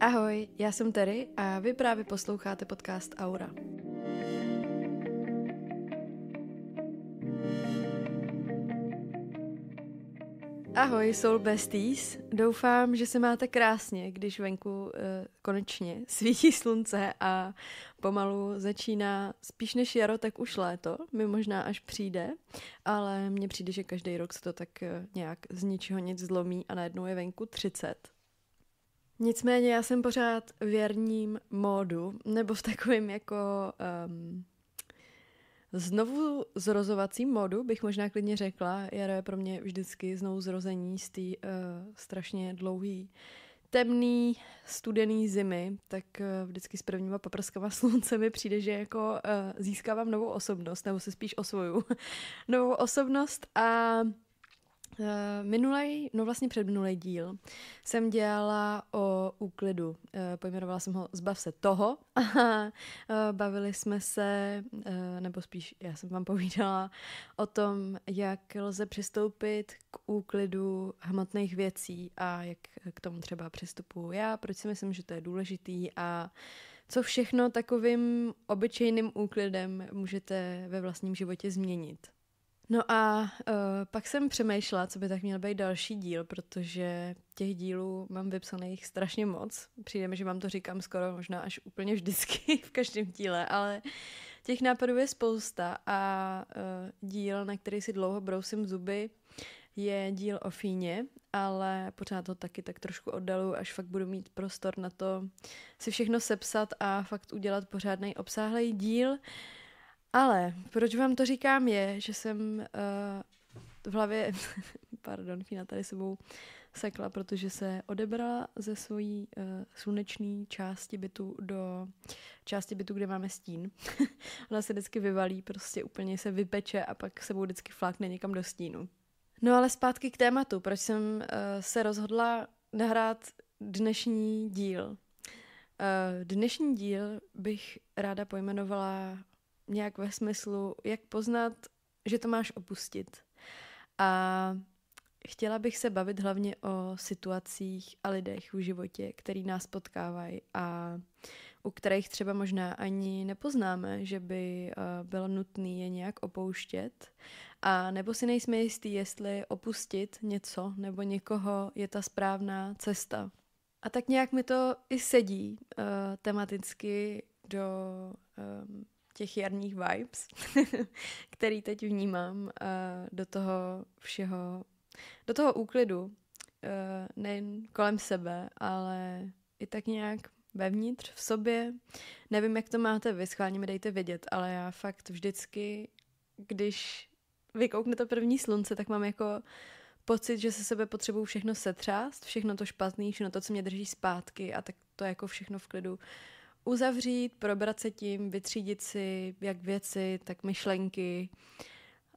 Ahoj, já jsem Terry a vy právě posloucháte podcast Aura. Ahoj, Soul Besties. Doufám, že se máte krásně, když venku e, konečně svítí slunce a pomalu začíná spíš než jaro, tak už léto. Mi možná až přijde, ale mně přijde, že každý rok se to tak eh, nějak z ničeho nic zlomí a najednou je venku 30 Nicméně já jsem pořád věrním módu, nebo v takovém jako um, znovu zrozovacím módu, bych možná klidně řekla. Jaro je pro mě vždycky znovu zrození z té uh, strašně dlouhé temný, studený zimy, tak eh, vždycky s prvníma paprskama slunce mi přijde, že jako eh, získávám novou osobnost, nebo se spíš osvoju novou osobnost a Eh, minulej, no vlastně předminulej díl jsem dělala o úklidu. Eh, pojmenovala jsem ho Zbav se toho. Eh, bavili jsme se, nebo spíš já jsem vám povídala o tom, jak lze přistoupit k úklidu hmotných věcí a jak k tomu třeba přistupuji já, proč si myslím, že to je důležitý a co všechno takovým obyčejným úklidem můžete ve vlastním životě změnit. No a uh, pak jsem přemýšlela, co by tak měl být další díl, protože těch dílů mám vypsaných strašně moc. Přijde mi, že vám to říkám skoro možná až úplně vždycky v každém díle, ale těch nápadů je spousta a uh, díl, na který si dlouho brousím zuby, je díl o Fíně, ale pořád to taky tak trošku oddalu, až fakt budu mít prostor na to si všechno sepsat a fakt udělat pořádný obsáhlý díl. Uh, ale proč vám to říkám je, že jsem uh, v hlavě, pardon, Fina tady sebou sekla, protože se odebrala ze svojí uh, sluneční části bytu do části bytu, kde máme stín. Ona se vždycky vyvalí, prostě úplně se vypeče a pak sebou vždycky flákne někam do stínu. No ale zpátky k tématu, proč jsem uh, se rozhodla nahrát dnešní díl. Uh, dnešní díl bych ráda pojmenovala nějak ve smyslu, jak poznat, že to máš opustit. A chtěla bych se bavit hlavně o situacích a lidech v životě, který nás potkávají a u kterých třeba možná ani nepoznáme, že by eh, bylo nutné je nějak opouštět. A nebo si nejsme jistí, jestli opustit něco nebo někoho je ta správná cesta. A tak nějak mi to i sedí uh, tematicky do um, těch jarních vibes, který teď vnímám uh, do toho všeho, do toho úklidu, uh, nejen kolem sebe, ale i tak nějak vevnitř, v sobě. Nevím, jak to máte vy, schválně mi dejte vědět, ale já fakt vždycky, když vykoukne to první slunce, tak mám jako pocit, že se sebe potřebuju všechno setřást, všechno to špatný, všechno to, co mě drží zpátky a tak to jako všechno v klidu uzavřít, probrat se tím, vytřídit si jak věci, tak myšlenky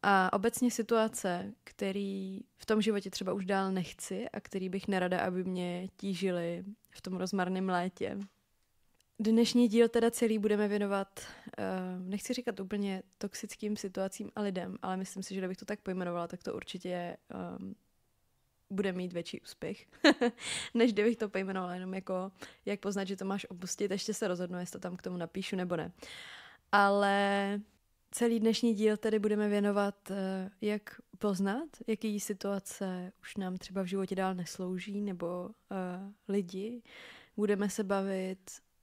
a obecně situace, který v tom životě třeba už dál nechci a který bych nerada, aby mě tížili v tom rozmarném létě. Dnešní díl teda celý budeme věnovat, eh, nechci říkat úplně toxickým situacím a lidem, ale myslím si, že kdybych to tak pojmenovala, tak to určitě eh, bude mít větší úspěch, než kdybych to pojmenovala jenom jako, jak poznat, že to máš opustit, ještě se rozhodnu, jestli to tam k tomu napíšu nebo ne. Ale celý dnešní díl tedy budeme věnovat, eh, jak poznat, jaký situace už nám třeba v životě dál neslouží, nebo uh, lidi. Budeme se bavit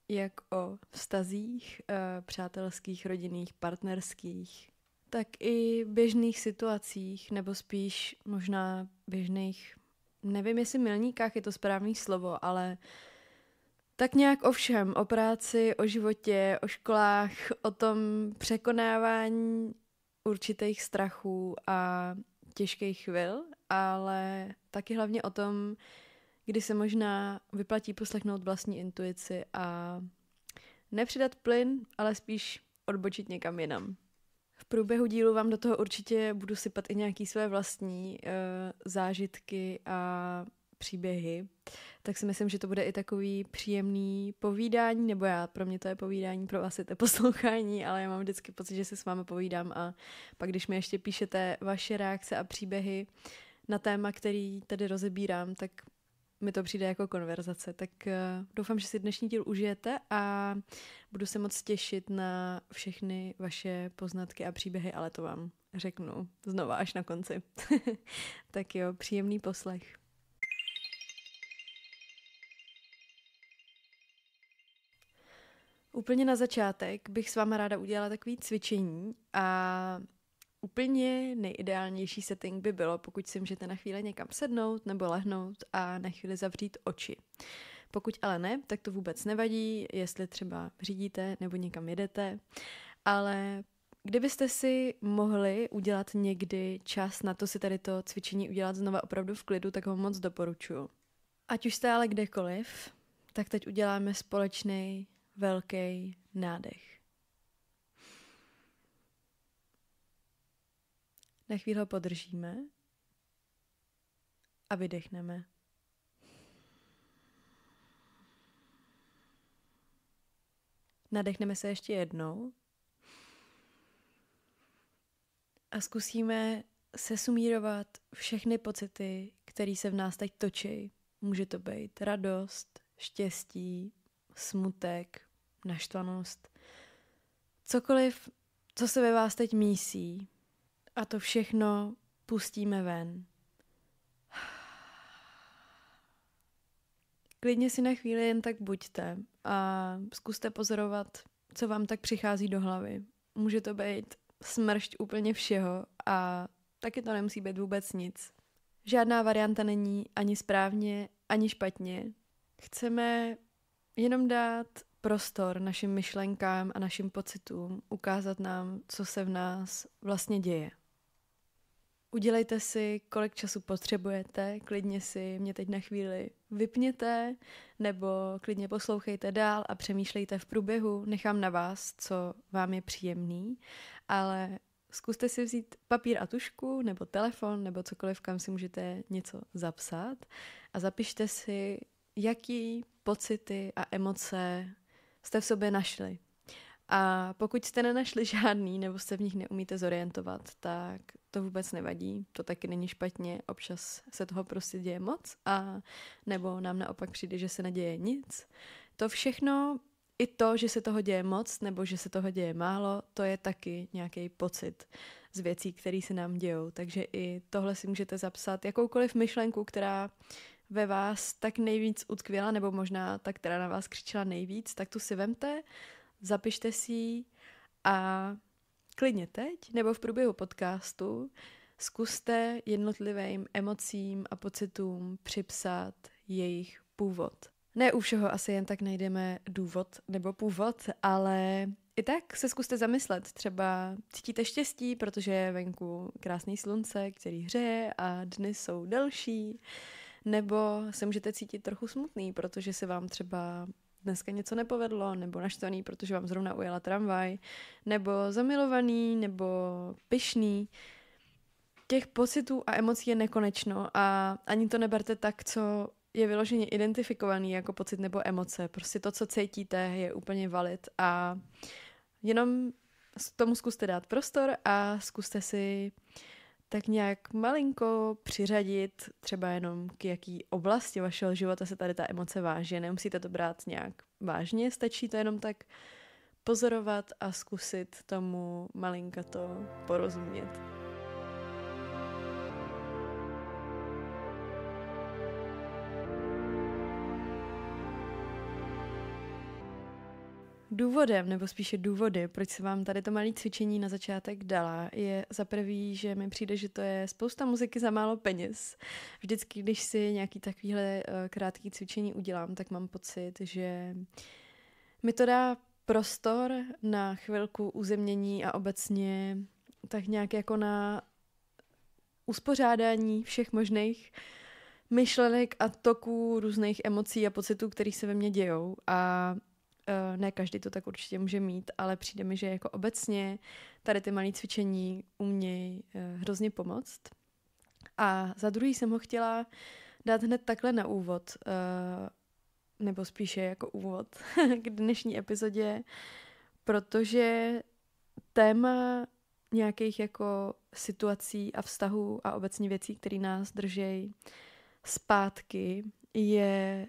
jak o vztazích, uh, přátelských, rodinných, partnerských, tak i běžných situacích, nebo spíš možná běžných nevím, jestli milníkách je to správný slovo, ale tak nějak o všem, o práci, o životě, o školách, o tom překonávání určitých strachů a těžkých chvil, ale taky hlavně o tom, kdy se možná vyplatí poslechnout vlastní intuici a nepřidat plyn, ale spíš odbočit někam jinam průběhu dílu vám do toho určitě budu sypat i nějaké své vlastní uh, zážitky a příběhy, tak si myslím, že to bude i takový příjemný povídání, nebo já, pro mě to je povídání, pro vás je to poslouchání, ale já mám vždycky pocit, že se s vámi povídám a pak, když mi ještě píšete vaše reakce a příběhy na téma, který tady rozebírám, tak mi to přijde jako konverzace, tak eh, doufám, že si dnešní díl užijete a budu se moc těšit na všechny vaše poznatky a příběhy, ale to vám řeknu znova až na konci. tak jo, příjemný poslech. Úplně na začátek bych s váma ráda udělala takové cvičení a Úplně nejideálnější setting by bylo, pokud si můžete na chvíli někam sednout nebo lehnout a na chvíli zavřít oči. Pokud ale ne, tak to vůbec nevadí, jestli třeba řídíte nebo někam jedete, ale kdybyste si mohli udělat někdy čas na to si tady to cvičení udělat znova opravdu v klidu, tak ho moc doporučuju. Ať už jste ale kdekoliv, tak teď uděláme společný velký nádech. Na chvíli ho podržíme a vydechneme. Nadechneme se ještě jednou a zkusíme sesumírovat všechny pocity, které se v nás teď točí. Může to být radost, štěstí, smutek, naštvanost, cokoliv, co se ve vás teď mísí, a to všechno pustíme ven. Klidně si na chvíli jen tak buďte a zkuste pozorovat, co vám tak přichází do hlavy. Může to být smršť úplně všeho a taky to nemusí být vůbec nic. Žádná varianta není ani správně, ani špatně. Chceme jenom dát prostor našim myšlenkám a našim pocitům, ukázat nám, co se v nás vlastně děje. Udělejte si, kolik času potřebujete, klidně si mě teď na chvíli vypněte, nebo klidně poslouchejte dál a přemýšlejte v průběhu. Nechám na vás, co vám je příjemný, ale zkuste si vzít papír a tušku, nebo telefon, nebo cokoliv, kam si můžete něco zapsat a zapište si, jaký pocity a emoce jste v sobě našli a pokud jste nenašli žádný nebo se v nich neumíte zorientovat, tak to vůbec nevadí, to taky není špatně, občas se toho prostě děje moc a nebo nám naopak přijde, že se neděje nic. To všechno, i to, že se toho děje moc nebo že se toho děje málo, to je taky nějaký pocit z věcí, které se nám dějou. Takže i tohle si můžete zapsat, jakoukoliv myšlenku, která ve vás tak nejvíc utkvěla, nebo možná ta, která na vás křičela nejvíc, tak tu si vemte, zapište si ji a klidně teď nebo v průběhu podcastu zkuste jednotlivým emocím a pocitům připsat jejich původ. Ne u všeho asi jen tak najdeme důvod nebo původ, ale i tak se zkuste zamyslet. Třeba cítíte štěstí, protože je venku krásný slunce, který hřeje a dny jsou delší. Nebo se můžete cítit trochu smutný, protože se vám třeba dneska něco nepovedlo, nebo naštvaný, protože vám zrovna ujela tramvaj, nebo zamilovaný, nebo pyšný. Těch pocitů a emocí je nekonečno a ani to neberte tak, co je vyloženě identifikovaný jako pocit nebo emoce. Prostě to, co cítíte, je úplně valid a jenom tomu zkuste dát prostor a zkuste si uh, tak nějak malinko přiřadit třeba jenom k jaký oblasti vašeho života se tady ta emoce váže. Nemusíte to brát nějak vážně, stačí to jenom tak pozorovat a zkusit tomu malinka to porozumět. Důvodem, nebo spíše důvody, proč se vám tady to malé cvičení na začátek dala, je za prvý, že mi přijde, že to je spousta muziky za málo peněz. Vždycky, když si nějaký takovýhle eh, krátký cvičení udělám, tak mám pocit, že mi to dá prostor na chvilku uzemnění a obecně tak nějak jako na uspořádání všech možných myšlenek a toků různých emocí a pocitů, které se ve mně dějou. A Eh, ne každý to tak určitě může mít, ale přijde mi, že jako obecně tady ty malé cvičení umějí eh, hrozně pomoct. A za druhý jsem ho chtěla dát hned takhle na úvod, eh, nebo spíše jako úvod k dnešní epizodě, protože téma nějakých jako situací a vztahů a obecně věcí, které nás držejí zpátky, je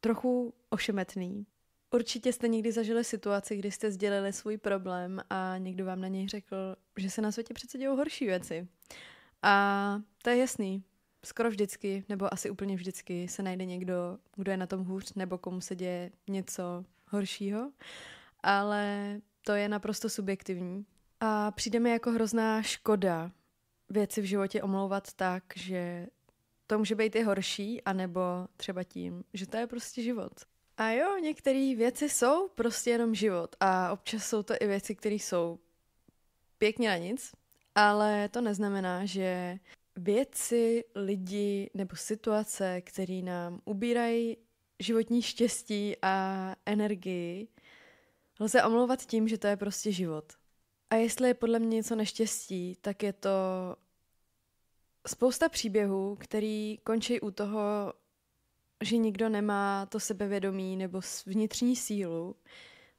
trochu ošemetný. Určitě jste někdy zažili situaci, kdy jste sdělili svůj problém a někdo vám na něj řekl, že se na světě přece dějou horší věci. A to je jasný. Skoro vždycky, nebo asi úplně vždycky, se najde někdo, kdo je na tom hůř, nebo komu se děje něco horšího. Ale to je naprosto subjektivní. A přijde mi jako hrozná škoda věci v životě omlouvat tak, že to může být i horší, anebo třeba tím, že to je prostě život. A jo, některé věci jsou prostě jenom život a občas jsou to i věci, které jsou pěkně na nic, ale to neznamená, že věci, lidi nebo situace, které nám ubírají životní štěstí a energii, lze omlouvat tím, že to je prostě život. A jestli je podle mě něco neštěstí, tak je to spousta příběhů, který končí u toho, že nikdo nemá to sebevědomí nebo vnitřní sílu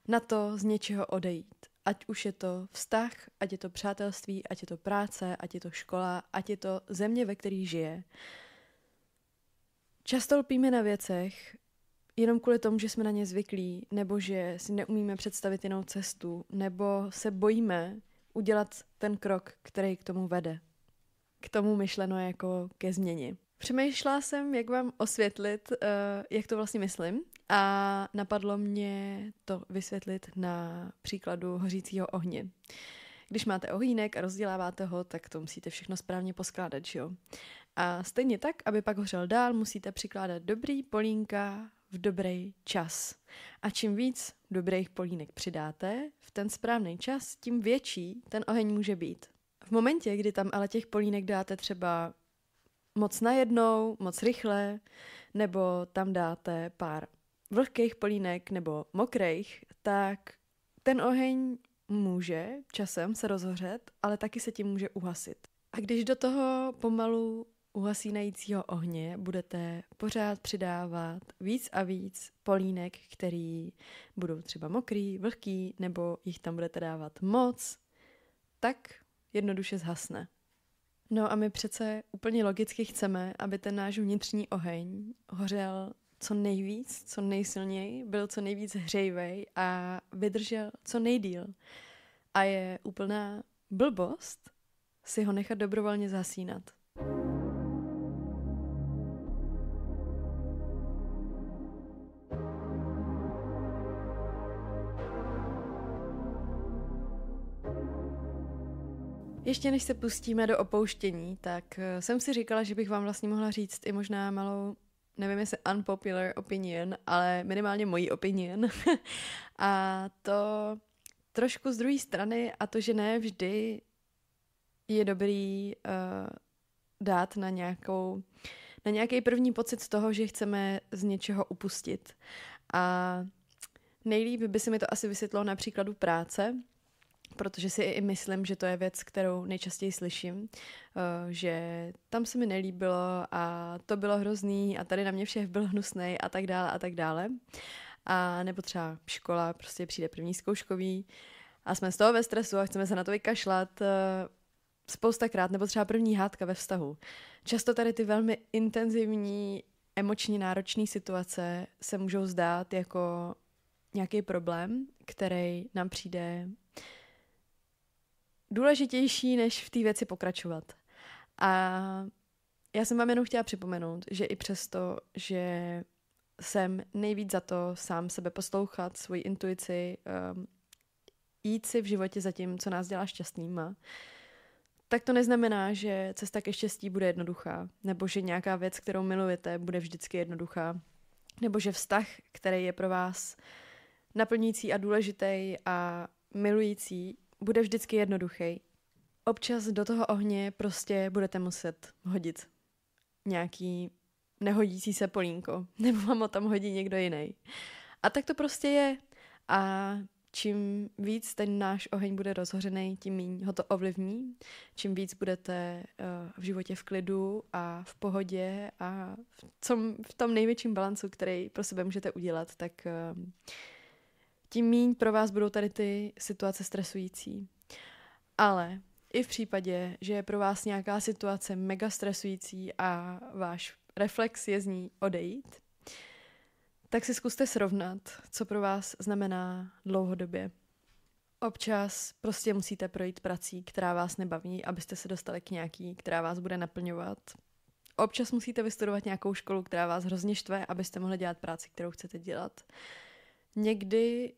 na to z něčeho odejít. Ať už je to vztah, ať je to přátelství, ať je to práce, ať je to škola, ať je to země, ve které žije. Často lpíme na věcech jenom kvůli tomu, že jsme na ně zvyklí, nebo že si neumíme představit jinou cestu, nebo se bojíme udělat ten krok, který k tomu vede. K tomu myšleno jako ke změně. Přemýšlela jsem, jak vám osvětlit, uh, jak to vlastně myslím a napadlo mě to vysvětlit na příkladu hořícího ohně. Když máte ohýnek a rozděláváte ho, tak to musíte všechno správně poskládat, že jo? A stejně tak, aby pak hořel dál, musíte přikládat dobrý polínka v dobrý čas. A čím víc dobrých polínek přidáte v ten správný čas, tím větší ten oheň může být. V momentě, kdy tam ale těch polínek dáte třeba moc najednou, moc rychle, nebo tam dáte pár vlhkých polínek nebo mokrejch, tak ten oheň může časem se rozhořet, ale taky se tím může uhasit. A když do toho pomalu uhasínajícího ohně budete pořád přidávat víc a víc polínek, který budou třeba mokrý, vlhký, nebo jich tam budete dávat moc, tak jednoduše zhasne. No a my přece úplně logicky chceme, aby ten náš vnitřní oheň hořel co nejvíc, co nejsilněji, byl co nejvíc hřejvej a vydržel co nejdíl. A je úplná blbost si ho nechat dobrovolně zasínat. Ještě než se pustíme do opouštění, tak eh, jsem si říkala, že bych vám vlastně mohla říct i možná malou, nevím jestli unpopular opinion, ale minimálně mojí opinion. a to trošku z druhé strany a to, že ne vždy je dobrý uh, dát na nějakou na nějaký první pocit z toho, že chceme z něčeho upustit. A nejlíp by se mi to asi vysvětlo na příkladu práce, protože si i myslím, že to je věc, kterou nejčastěji slyším, uh, že tam se mi nelíbilo a to bylo hrozný a tady na mě všech byl hnusný a tak dále a tak dále. A nebo třeba škola, prostě přijde první zkouškový a jsme z toho ve stresu a chceme se na to vykašlat uh, spoustakrát, nebo třeba první hádka ve vztahu. Často tady ty velmi intenzivní, emočně náročné situace se můžou zdát jako nějaký problém, který nám přijde uh, důležitější, než v té věci pokračovat. A já jsem vám jenom chtěla připomenout, že i přesto, že jsem nejvíc za to sám sebe poslouchat, svoji intuici, um, jít si v životě za tím, co nás dělá šťastnýma, tak to neznamená, že cesta ke štěstí bude jednoduchá, nebo že nějaká věc, kterou milujete, bude vždycky jednoduchá, nebo že vztah, který je pro vás naplnící a důležitý a milující, bude vždycky jednoduchý. Občas do toho ohně prostě budete muset hodit nějaký nehodící se polínko, nebo vám ho tam hodí někdo jiný. A tak to prostě je. A čím víc ten náš oheň bude rozhořený, tím méně ho to ovlivní. Čím víc budete eh, v životě v klidu a v pohodě a v, v tom největším balancu, který pro sebe můžete udělat, tak eh, tím míň pro vás budou tady ty situace stresující. Ale i v případě, že je pro vás nějaká situace mega stresující a váš reflex je z ní odejít, tak si zkuste srovnat, co pro vás znamená dlouhodobě. Občas prostě musíte projít prací, která vás nebaví, abyste se dostali k nějaký, která vás bude naplňovat. Občas musíte vystudovat nějakou školu, která vás hrozně štve, abyste mohli dělat práci, kterou chcete dělat. Někdy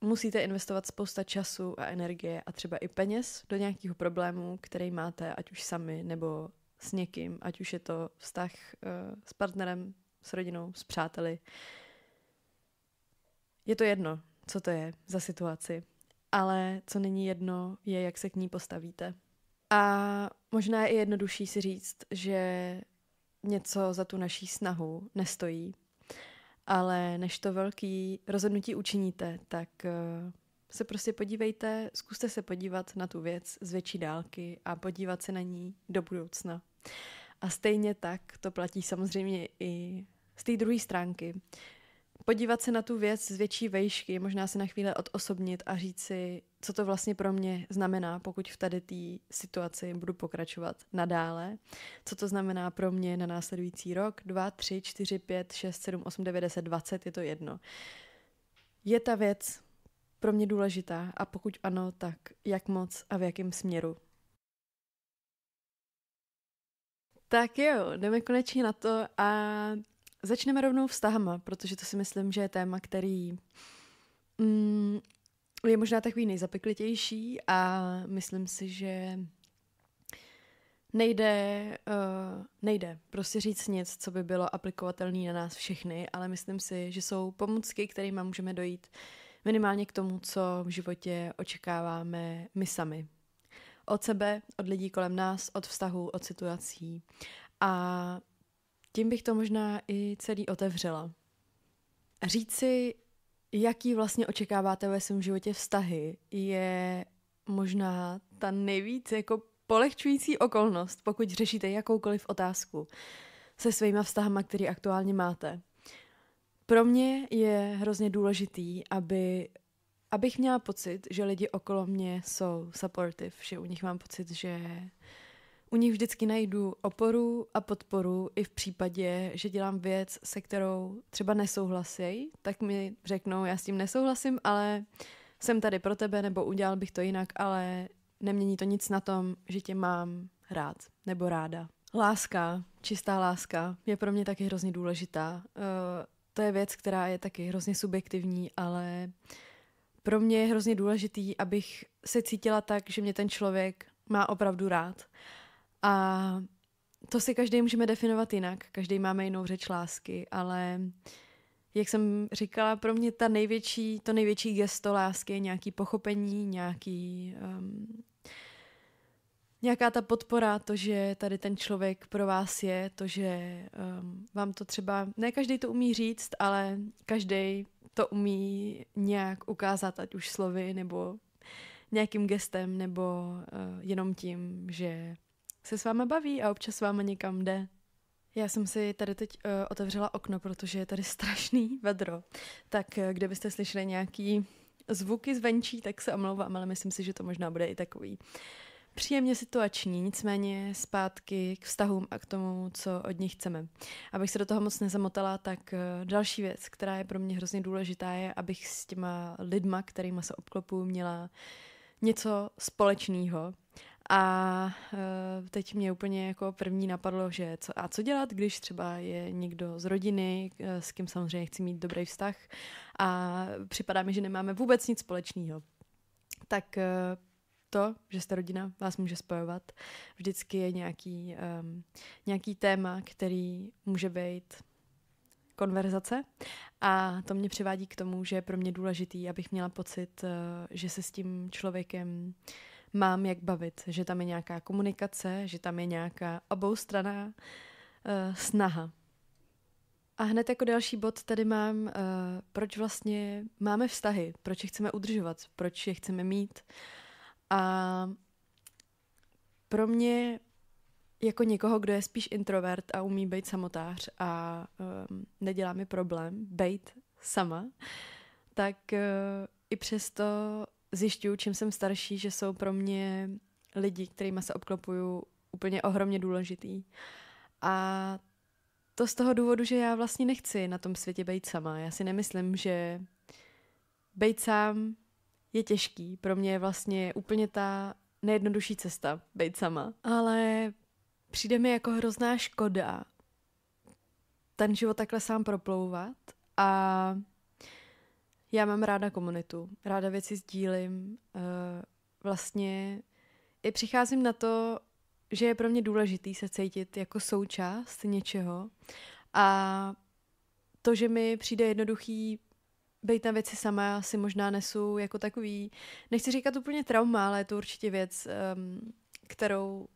musíte investovat spousta času a energie a třeba i peněz do nějakého problému, který máte, ať už sami nebo s někým, ať už je to vztah uh, s partnerem, s rodinou, s přáteli. Je to jedno, co to je za situaci, ale co není jedno, je, jak se k ní postavíte. A možná je jednodušší si říct, že něco za tu naší snahu nestojí, ale než to velký rozhodnutí učiníte, tak eh, se prostě podívejte, zkuste se podívat na tu věc z větší dálky a podívat se na ní do budoucna. A stejně tak to platí samozřejmě i z té druhé stránky, podívat se na tu věc z větší vejšky, možná se na chvíli odosobnit a říct si, co to vlastně pro mě znamená, pokud v tady té situaci budu pokračovat nadále. Co to znamená pro mě na následující rok, 2, 3, 4, 5, 6, 7, 8, 9, 10, 20, je to jedno. Je ta věc pro mě důležitá a pokud ano, tak jak moc a v jakém směru. Tak jo, jdeme konečně na to a Začneme rovnou vztahama, protože to si myslím, že je téma, který mm, je možná takový nejzapeklitější a myslím si, že nejde, uh, nejde prostě říct nic, co by bylo aplikovatelné na nás všechny, ale myslím si, že jsou pomůcky, kterými můžeme dojít minimálně k tomu, co v životě očekáváme my sami. Od sebe, od lidí kolem nás, od vztahu, od situací. A tím bych to možná i celý otevřela. Říci, jaký vlastně očekáváte ve svém životě vztahy, je možná ta nejvíc jako polehčující okolnost, pokud řešíte jakoukoliv otázku se svýma vztahama, který aktuálně máte. Pro mě je hrozně důležitý, aby, abych měla pocit, že lidi okolo mě jsou supportive, že u nich mám pocit, že u nich vždycky najdu oporu a podporu i v případě, že dělám věc, se kterou třeba nesouhlasí, tak mi řeknou, já s tím nesouhlasím, ale jsem tady pro tebe, nebo udělal bych to jinak, ale nemění to nic na tom, že tě mám rád nebo ráda. Láska, čistá láska, je pro mě taky hrozně důležitá. Eh, to je věc, která je taky hrozně subjektivní, ale pro mě je hrozně důležitý, abych se cítila tak, že mě ten člověk má opravdu rád. A to si každý můžeme definovat jinak, každý máme jinou řeč lásky, ale jak jsem říkala, pro mě ta největší, to největší gesto lásky je nějaký pochopení, nějaký, um, nějaká ta podpora, to, že tady ten člověk pro vás je, to, že um, vám to třeba, ne každý to umí říct, ale každý to umí nějak ukázat, ať už slovy nebo nějakým gestem nebo uh, jenom tím, že se s váma baví a občas s váma někam jde. Já jsem si tady teď uh, otevřela okno, protože je tady strašný vedro. Tak uh, kdybyste slyšeli nějaký zvuky zvenčí, tak se omlouvám, ale myslím si, že to možná bude i takový příjemně situační, nicméně zpátky k vztahům a k tomu, co od nich chceme. Abych se do toho moc nezamotala, tak eh, další věc, která je pro mě hrozně důležitá, je, abych s těma lidma, kterými se obklopuju, měla něco společného. A eh, teď mě úplně jako první napadlo, že co, a co dělat, když třeba je někdo z rodiny, eh, s kým samozřejmě chci mít dobrý vztah a připadá mi, že nemáme vůbec nic společného. Tak eh, to, že jste rodina, vás může spojovat. Vždycky je nějaký, um, nějaký téma, který může být konverzace. A to mě přivádí k tomu, že je pro mě důležitý, abych měla pocit, že se s tím člověkem uh, mám jak bavit, že tam je nějaká komunikace, že tam je nějaká oboustraná uh, snaha. A hned jako další bod tady mám, uh, proč vlastně máme vztahy, proč je chceme udržovat, proč je chceme mít. A pro mě jako někoho, kdo je spíš introvert a umí být samotář a um, nedělá mi problém být sama, tak uh, i přesto zjišťuju, čím jsem starší, že jsou pro mě lidi, kterými se obklopuju, úplně ohromně důležitý. A to z toho důvodu, že já vlastně nechci na tom světě být sama. Já si nemyslím, že být sám je těžký. Pro mě je vlastně úplně ta nejjednodušší cesta být sama. Ale přijde mi jako hrozná škoda ten život takhle sám proplouvat a já mám ráda komunitu, ráda věci sdílím. Eh, vlastně i přicházím na to, že je pro mě důležitý se cítit jako součást něčeho a to, že mi přijde jednoduchý být na věci sama, si možná nesu jako takový, nechci říkat úplně trauma, ale je to určitě věc, ehm, kterou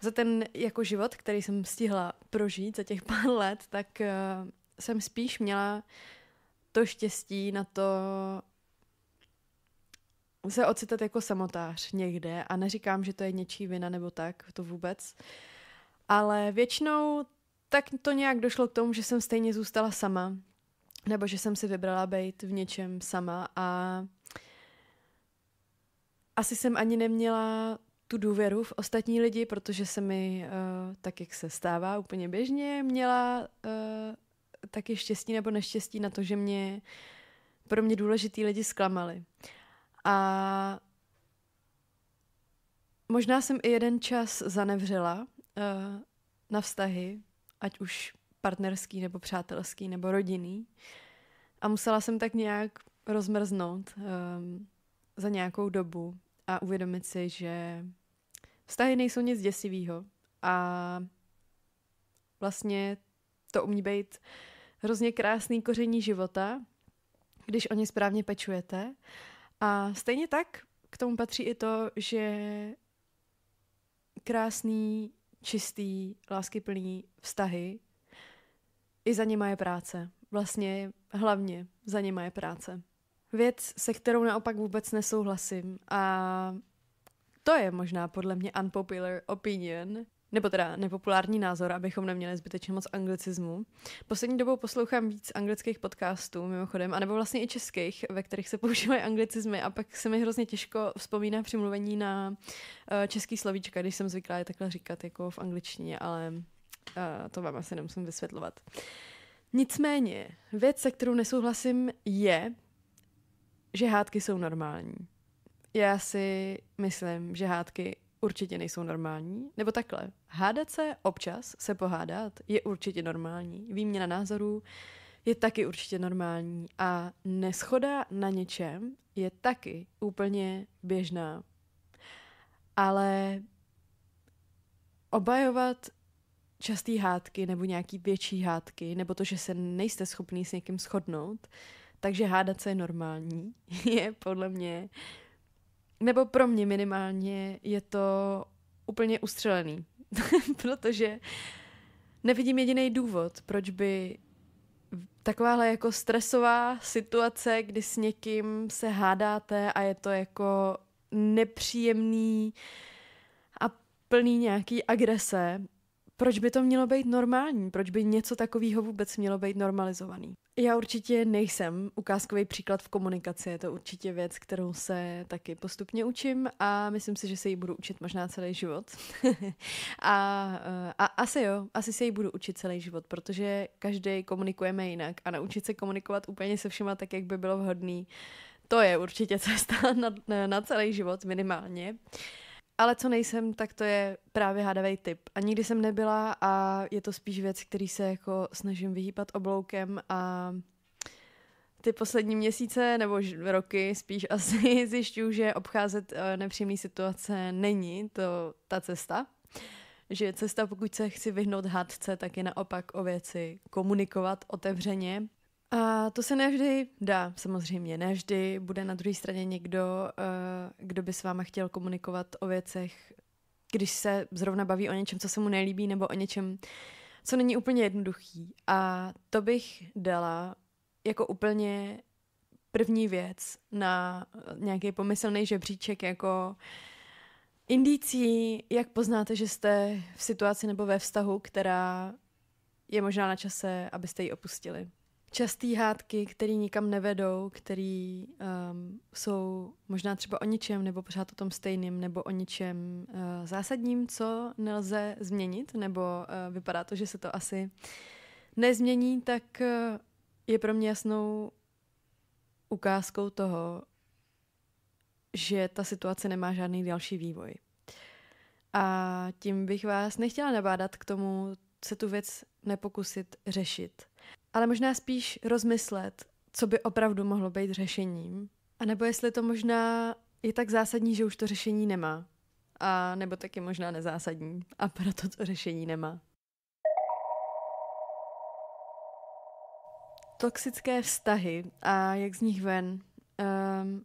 za ten jako život, který jsem stihla prožít za těch pár let, tak eh, jsem spíš měla to štěstí na to se ocitat jako samotář někde a neříkám, že to je něčí vina nebo tak, to vůbec, ale většinou tak to nějak došlo k tomu, že jsem stejně zůstala sama, nebo že jsem si vybrala být v něčem sama a asi jsem ani neměla tu důvěru v ostatní lidi, protože se mi, uh, tak jak se stává úplně běžně, měla uh, taky štěstí nebo neštěstí na to, že mě pro mě důležitý lidi zklamali. A možná jsem i jeden čas zanevřela uh, na vztahy, ať už partnerský, nebo přátelský, nebo rodinný. A musela jsem tak nějak rozmrznout um, za nějakou dobu a uvědomit si, že vztahy nejsou nic děsivého a vlastně to umí být hrozně krásný koření života, když o ně správně pečujete. A stejně tak k tomu patří i to, že krásný, čistý, láskyplný vztahy i za ně je práce. Vlastně hlavně za ně je práce. Věc, se kterou naopak vůbec nesouhlasím a to je možná podle mě unpopular opinion, nebo teda nepopulární názor, abychom neměli zbytečně moc anglicismu. Poslední dobou poslouchám víc anglických podcastů, mimochodem, anebo vlastně i českých, ve kterých se používají anglicismy a pak se mi hrozně těžko vzpomíná přimluvení na uh, český slovíčka, když jsem zvyklá je takhle říkat jako v angličtině, ale uh, to vám asi nemusím vysvětlovat. Nicméně, věc, se kterou nesouhlasím, je, že hádky jsou normální. Já si myslím, že hádky určitě nejsou normální. Nebo takhle, hádat se občas, se pohádat, je určitě normální. Výměna názorů je taky určitě normální. A neschoda na něčem je taky úplně běžná. Ale obajovat častý hádky nebo nějaký větší hádky, nebo to, že se nejste schopný s někým shodnout, takže hádat se je normální, je podle mě uh, nebo pro mě minimálně je to úplně ustřelený, protože nevidím jediný důvod, proč by takováhle jako stresová situace, kdy s někým se hádáte a je to jako nepříjemný a plný nějaký agrese, proč by to mělo být normální? Proč by něco takového vůbec mělo být normalizovaný? Já určitě nejsem ukázkový příklad v komunikaci, je to určitě věc, kterou se taky postupně učím a myslím si, že se ji budu učit možná celý život. a, eh, a asi jo, asi se ji budu učit celý život, protože každý komunikujeme jinak a naučit se komunikovat úplně se všema tak, jak by bylo vhodný, to je určitě cesta na, na celý život minimálně. Uh, ale co nejsem, tak to je právě hádavý typ. A nikdy jsem nebyla a je to spíš věc, který se jako snažím vyhýbat obloukem a ty poslední měsíce nebo roky spíš asi zjišťuju, že obcházet eh, nepřímý situace není to ta cesta. Že cesta, pokud se chci vyhnout hádce, tak je naopak o věci komunikovat otevřeně a to se nevždy dá, samozřejmě. Nevždy bude na druhé straně někdo, eh, kdo by s váma chtěl komunikovat o věcech, když se zrovna baví o něčem, co se mu nelíbí, nebo o něčem, co není úplně jednoduchý. A to bych dala jako úplně první věc na nějaký pomyslný žebříček jako indicí, jak poznáte, že jste v situaci nebo ve vztahu, která je možná na čase, abyste ji opustili častý hádky, které nikam nevedou, které um, ehm, jsou možná třeba o ničem, nebo pořád o tom stejným, nebo o ničem uh, zásadním, co nelze změnit, nebo uh, vypadá to, že se to asi nezmění, tak uh, je pro mě jasnou ukázkou toho, že ta situace nemá žádný další vývoj. A tím bych vás nechtěla nabádat k tomu se tu věc nepokusit řešit. Ale možná spíš rozmyslet, co by opravdu mohlo být řešením. A nebo jestli to možná je tak zásadní, že už to řešení nemá. A nebo taky možná nezásadní a proto to řešení nemá. Toxické vztahy a jak z nich ven. Um,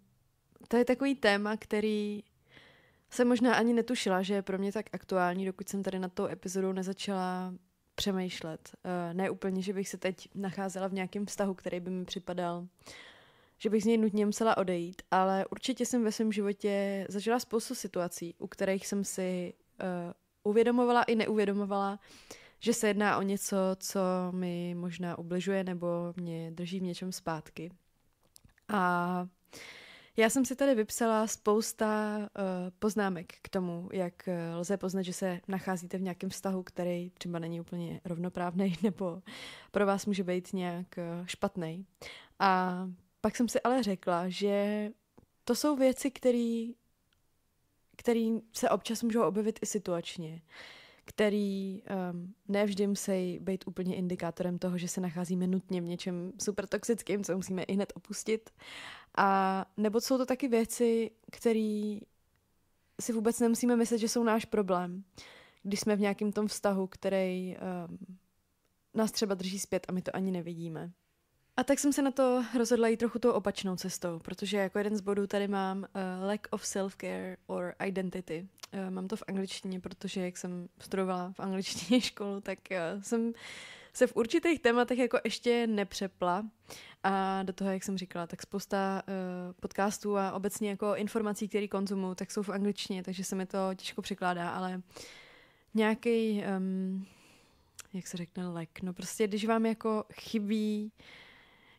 to je takový téma, který jsem možná ani netušila, že je pro mě tak aktuální, dokud jsem tady na tou epizodou nezačala přemýšlet. Eh, ne úplně, že bych se teď nacházela v nějakém vztahu, který by mi připadal, že bych z něj nutně musela odejít, ale určitě jsem ve svém životě zažila spoustu situací, u kterých jsem si eh, uvědomovala i neuvědomovala, že se jedná o něco, co mi možná ubližuje nebo mě drží v něčem zpátky. A uh, já jsem si tady vypsala spousta uh, poznámek k tomu, jak eh, lze poznat, že se nacházíte v nějakém vztahu, který třeba není úplně rovnoprávný nebo pro vás může být nějak eh, špatný. A pak jsem si ale řekla, že to jsou věci, které který se občas můžou objevit i situačně. Uh, který um, nevždy musí být úplně indikátorem toho, že se nacházíme nutně v něčem super toxickým, co musíme i hned opustit. A nebo jsou to taky věci, které si vůbec nemusíme myslet, že jsou náš problém, když jsme v nějakém tom vztahu, který um, nás třeba drží zpět a my to ani nevidíme. A tak jsem se na to rozhodla jít trochu tou opačnou cestou, protože jako jeden z bodů tady mám uh, lack of self-care or identity. Uh, mám to v angličtině, protože jak jsem studovala v angličtině školu, tak uh, jsem se v určitých tématech jako ještě nepřepla. A do toho, jak jsem říkala, tak spousta uh, podcastů a obecně jako informací, které konzumuju, tak jsou v angličtině, takže se mi to těžko překládá, ale nějaký, um, jak se řekne, lek. No prostě, když vám jako chybí uh,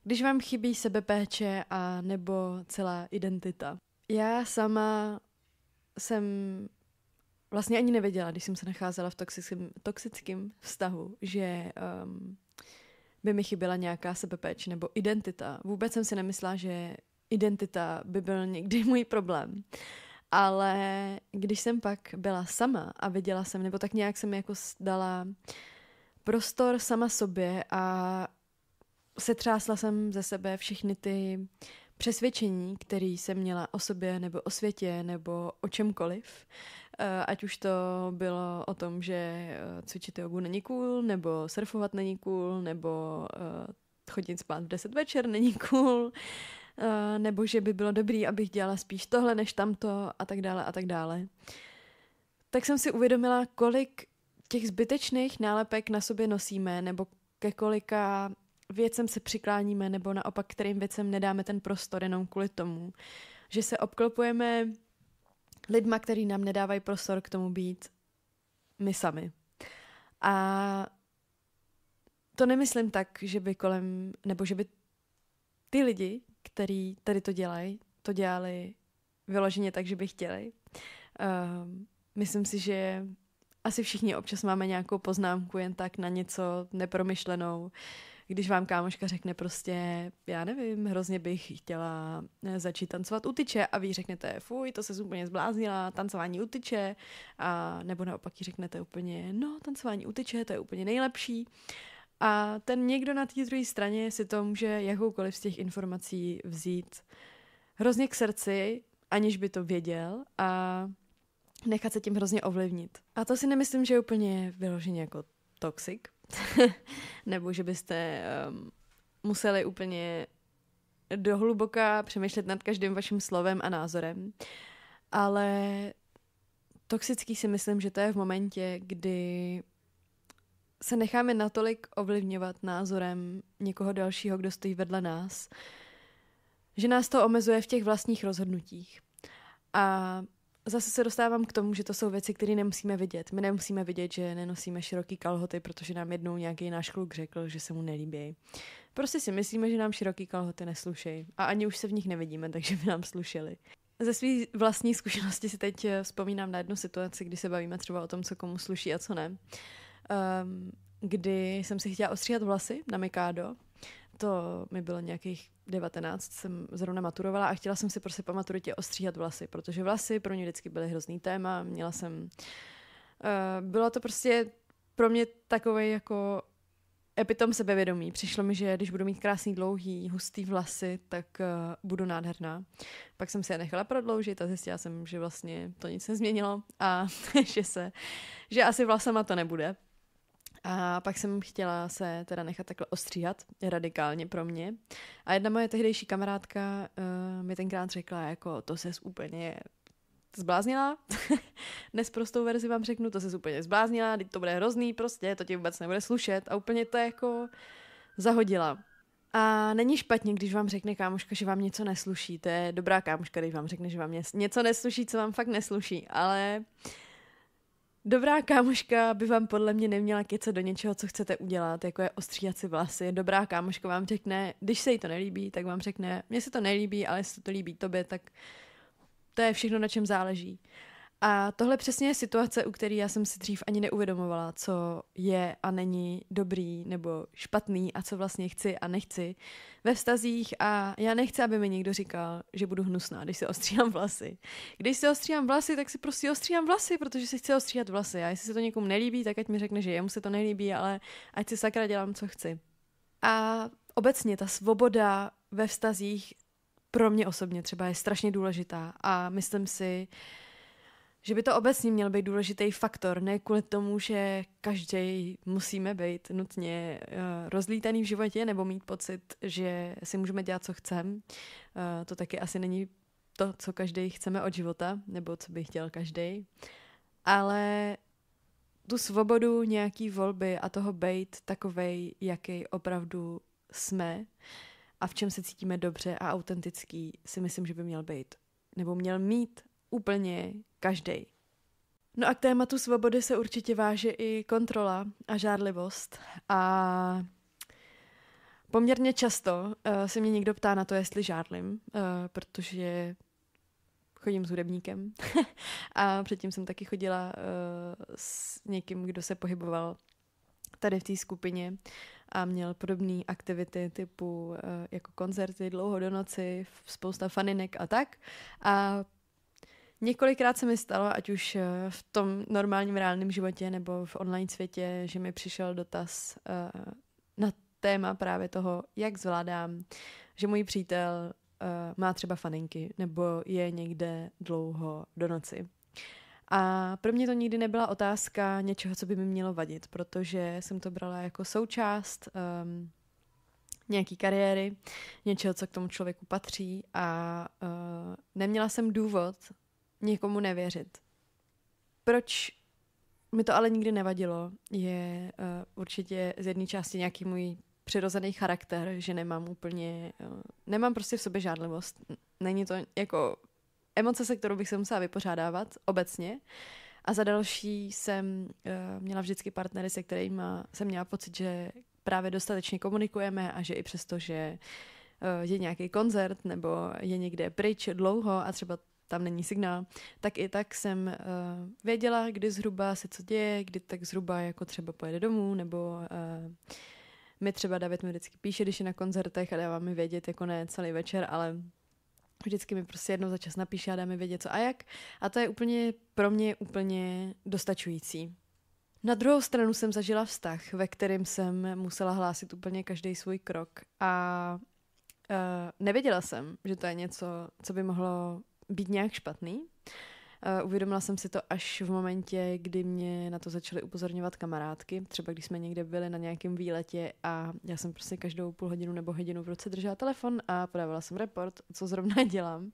když vám chybí sebepéče a nebo celá identita. Já sama jsem vlastně ani nevěděla, když jsem se nacházela v toxickém, toxickém vztahu, že um, by mi chyběla nějaká sebepéče nebo identita. Vůbec jsem si nemyslela, že identita by byl někdy můj problém. Ale když jsem pak byla sama a viděla jsem, nebo tak nějak jsem jako dala prostor sama sobě a setřásla jsem ze sebe všechny ty přesvědčení, které jsem měla o sobě nebo o světě nebo o čemkoliv. Eh, ať už to bylo o tom, že eh, cvičit jogu není cool, nebo surfovat není cool, nebo eh, chodit spát v 10 večer není cool, nebo že by bylo dobrý, abych dělala spíš tohle než tamto a tak dále a tak dále. Tak jsem si uvědomila, kolik těch zbytečných nálepek na sobě nosíme, nebo ke kolika věcem se přikláníme nebo naopak kterým věcem nedáme ten prostor jenom kvůli tomu, že se obklopujeme lidma, který nám nedávají prostor k tomu být my sami. A to nemyslím tak, že by kolem, nebo že by ty lidi, který tady to dělají, to dělali vyloženě tak, že by chtěli. Uh, myslím si, že asi všichni občas máme nějakou poznámku jen tak na něco nepromyšlenou, když vám kámoška řekne prostě, já nevím, hrozně bych chtěla eh, začít tancovat u tyče a vy řeknete, fuj, to se úplně zbláznila, tancování u tyče, a nebo naopak jí řeknete úplně, no, tancování u tyče, to je úplně nejlepší. A ten někdo na té druhé straně si to může jakoukoliv z těch informací vzít hrozně k srdci, aniž by to věděl a nechat se tím hrozně ovlivnit. A to si nemyslím, že je úplně vyloženě jako toxic, nebo že byste um, museli úplně dohluboka přemýšlet nad každým vaším slovem a názorem. Ale toxický si myslím, že to je v momentě, kdy se necháme natolik ovlivňovat názorem někoho dalšího, kdo stojí vedle nás, že nás to omezuje v těch vlastních rozhodnutích. A zase se dostávám k tomu, že to jsou věci, které nemusíme vidět. My nemusíme vidět, že nenosíme široký kalhoty, protože nám jednou nějaký náš kluk řekl, že se mu nelíbí. Prostě si myslíme, že nám široký kalhoty neslušejí. A ani už se v nich nevidíme, takže by nám slušeli. Ze své vlastní zkušenosti si teď eh, vzpomínám na jednu situaci, kdy se bavíme třeba o tom, co komu sluší a co ne. Um, kdy jsem si chtěla ostříhat vlasy na Mikado to mi bylo nějakých 19, jsem zrovna maturovala a chtěla jsem si prostě po maturitě ostříhat vlasy, protože vlasy pro mě vždycky byly hrozný téma, měla jsem, uh, bylo to prostě pro mě takový jako epitom sebevědomí. Přišlo mi, že když budu mít krásný, dlouhý, hustý vlasy, tak uh, budu nádherná. Pak jsem si je nechala prodloužit a zjistila jsem, že vlastně to nic nezměnilo a že se, že asi vlasama to nebude. A pak jsem chtěla se teda nechat takhle ostříhat, radikálně pro mě. A jedna moje tehdejší kamarádka uh, mi tenkrát řekla, jako to se úplně zbláznila. Dnes prostou verzi vám řeknu, to se úplně zbláznila, teď to bude hrozný prostě, to ti vůbec nebude slušet a úplně to jako zahodila. A není špatně, když vám řekne kámoška, že vám něco nesluší. To je dobrá kámoška, když vám řekne, že vám něco nesluší, co vám fakt nesluší. Ale uh, Dobrá kámoška by vám podle mě neměla kecat do něčeho, co chcete udělat, jako je ostříhat si vlasy. Dobrá kámoška vám řekne, když se jí to nelíbí, tak vám řekne, mně se to nelíbí, ale jestli to líbí tobě, tak to je všechno, na čem záleží. A tohle přesně je situace, u které já jsem si dřív ani neuvědomovala, co je a není dobrý nebo špatný a co vlastně chci a nechci ve vztazích a já nechci, aby mi někdo říkal, že budu hnusná, když si ostříhám vlasy. Když si ostříhám vlasy, tak si prostě ostříhám vlasy, protože si chci ostříhat vlasy a jestli se to někomu nelíbí, tak ať mi řekne, že jemu se to nelíbí, ale ať si sakra dělám, co chci. A obecně ta svoboda ve vztazích pro mě osobně třeba je strašně důležitá a myslím si, že by to obecně měl být důležitý faktor, ne kvůli tomu, že každý musíme být nutně eh, rozlítaný v životě nebo mít pocit, že si můžeme dělat, co chceme. Eh, to taky asi není to, co každý chceme od života, nebo co by chtěl každý. Ale tu svobodu nějaký volby a toho být takovej, jaký opravdu jsme a v čem se cítíme dobře a autentický, si myslím, že by měl být. Nebo měl mít úplně každý. No a k tématu svobody se určitě váže i kontrola a žádlivost. A poměrně často uh, se mě někdo ptá na to, jestli žádlim, uh, eh, protože chodím s hudebníkem a předtím jsem taky chodila uh, s někým, kdo se pohyboval tady v té skupině a měl podobné aktivity typu uh, jako koncerty dlouho do noci, spousta faninek a tak. A Několikrát se mi stalo, ať už eh, v tom normálním reálném životě nebo v online světě, že mi přišel dotaz uh, na téma právě toho, jak zvládám, že můj přítel uh, má třeba faninky nebo je někde dlouho do noci. A pro mě to nikdy nebyla otázka něčeho, co by mi mělo vadit, protože jsem to brala jako součást um, nějaký kariéry, něčeho, co k tomu člověku patří a uh, neměla jsem důvod někomu nevěřit. Proč mi to ale nikdy nevadilo, je uh, určitě z jedné části nějaký můj přirozený charakter, že nemám úplně, uh, nemám prostě v sobě žádlivost. Není to jako emoce, se kterou bych se musela vypořádávat obecně. A za další jsem uh, měla vždycky partnery, se kterými jsem měla pocit, že právě dostatečně komunikujeme a že i přesto, že uh, je nějaký koncert nebo je někde pryč dlouho a třeba tam není signál, tak i tak jsem uh, věděla, kdy zhruba se co děje, kdy tak zhruba jako třeba pojede domů, nebo uh, mi třeba David mi vždycky píše, když je na koncertech a dává mi vědět, jako ne celý večer, ale vždycky mi prostě jednou za čas napíše a dá mi vědět, co a jak. A to je úplně pro mě úplně dostačující. Na druhou stranu jsem zažila vztah, ve kterém jsem musela hlásit úplně každý svůj krok a uh, nevěděla jsem, že to je něco, co by mohlo být nějak špatný. Eh, uvědomila jsem si to až v momentě, kdy mě na to začaly upozorňovat kamarádky. Třeba když jsme někde byli na nějakém výletě a já jsem prostě každou půl hodinu nebo hodinu v roce držela telefon a podávala jsem report, co zrovna dělám.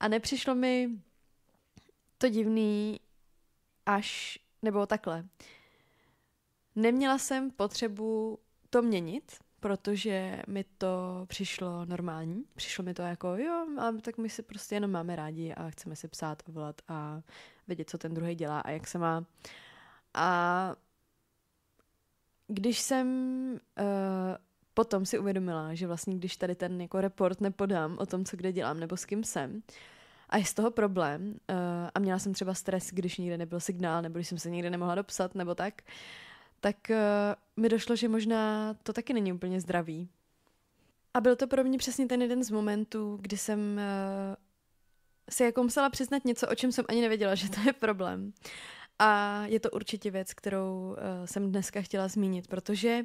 A nepřišlo mi to divný až, nebo takhle. Neměla jsem potřebu to měnit, protože mi to přišlo normální. Přišlo mi to jako, jo, a tak my si prostě jenom máme rádi a chceme si psát a volat a vědět, co ten druhý dělá a jak se má. A když jsem uh, potom si uvědomila, že vlastně když tady ten jako report nepodám o tom, co kde dělám nebo s kým jsem, a je z toho problém uh, a měla jsem třeba stres, když nikde nebyl signál, nebo když jsem se nikde nemohla dopsat, nebo tak, uh, tak eh, mi došlo, že možná to taky není úplně zdravý. A byl to pro mě přesně ten jeden z momentů, kdy jsem eh, si jako musela přiznat něco, o čem jsem ani nevěděla, že to je problém. A je to určitě věc, kterou eh, jsem dneska chtěla zmínit, protože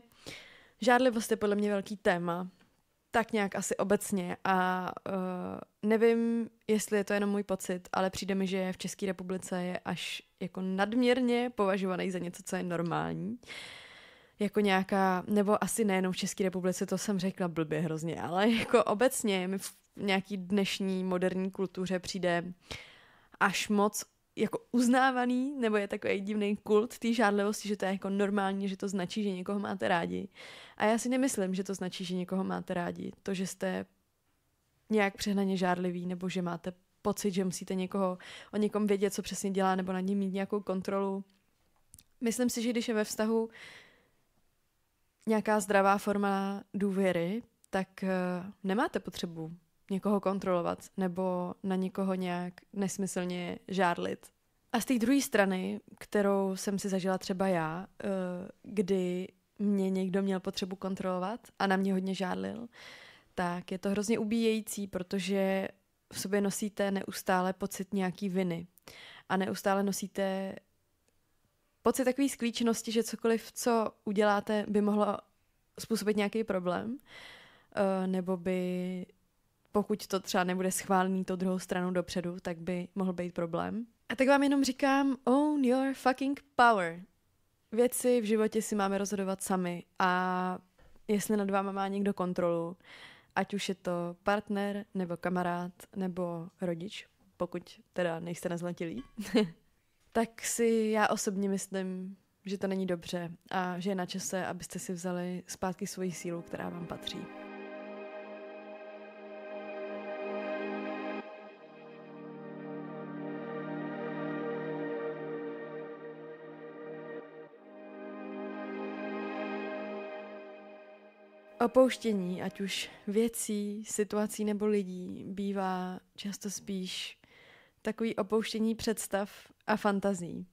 žádlivost je podle mě velký téma tak nějak asi obecně a uh, nevím, jestli je to jenom můj pocit, ale přijde mi, že v České republice je až jako nadměrně považovaný za něco, co je normální. Jako nějaká, nebo asi nejenom v České republice, to jsem řekla blbě hrozně, ale jako obecně mi v nějaký dnešní moderní kultuře přijde až moc jako uznávaný, nebo je takový divný kult té žádlivosti, že to je jako normální, že to značí, že někoho máte rádi. A já si nemyslím, že to značí, že někoho máte rádi. To, že jste nějak přehnaně žádlivý, nebo že máte pocit, že musíte někoho o někom vědět, co přesně dělá, nebo nad ním mít nějakou kontrolu. Myslím si, že když je ve vztahu nějaká zdravá forma důvěry, tak uh, nemáte potřebu někoho kontrolovat nebo na někoho nějak nesmyslně žárlit. A z té druhé strany, kterou jsem si zažila třeba já, eh, kdy mě někdo měl potřebu kontrolovat a na mě hodně žádlil, tak je to hrozně ubíjející, protože v sobě nosíte neustále pocit nějaký viny a neustále nosíte pocit takové sklíčnosti, že cokoliv, co uděláte, by mohlo způsobit nějaký problém eh, nebo by pokud to třeba nebude schválený to druhou stranu dopředu, tak by mohl být problém. A tak vám jenom říkám, own your fucking power. Věci v životě si máme rozhodovat sami a jestli nad váma má někdo kontrolu, ať už je to partner, nebo kamarád, nebo rodič, pokud teda nejste nezletilí, tak si já osobně myslím, že to není dobře a že je na čase, abyste si vzali zpátky svoji sílu, která vám patří. opouštění, ať už věcí, situací nebo lidí, bývá často spíš takový opouštění představ a fantazí.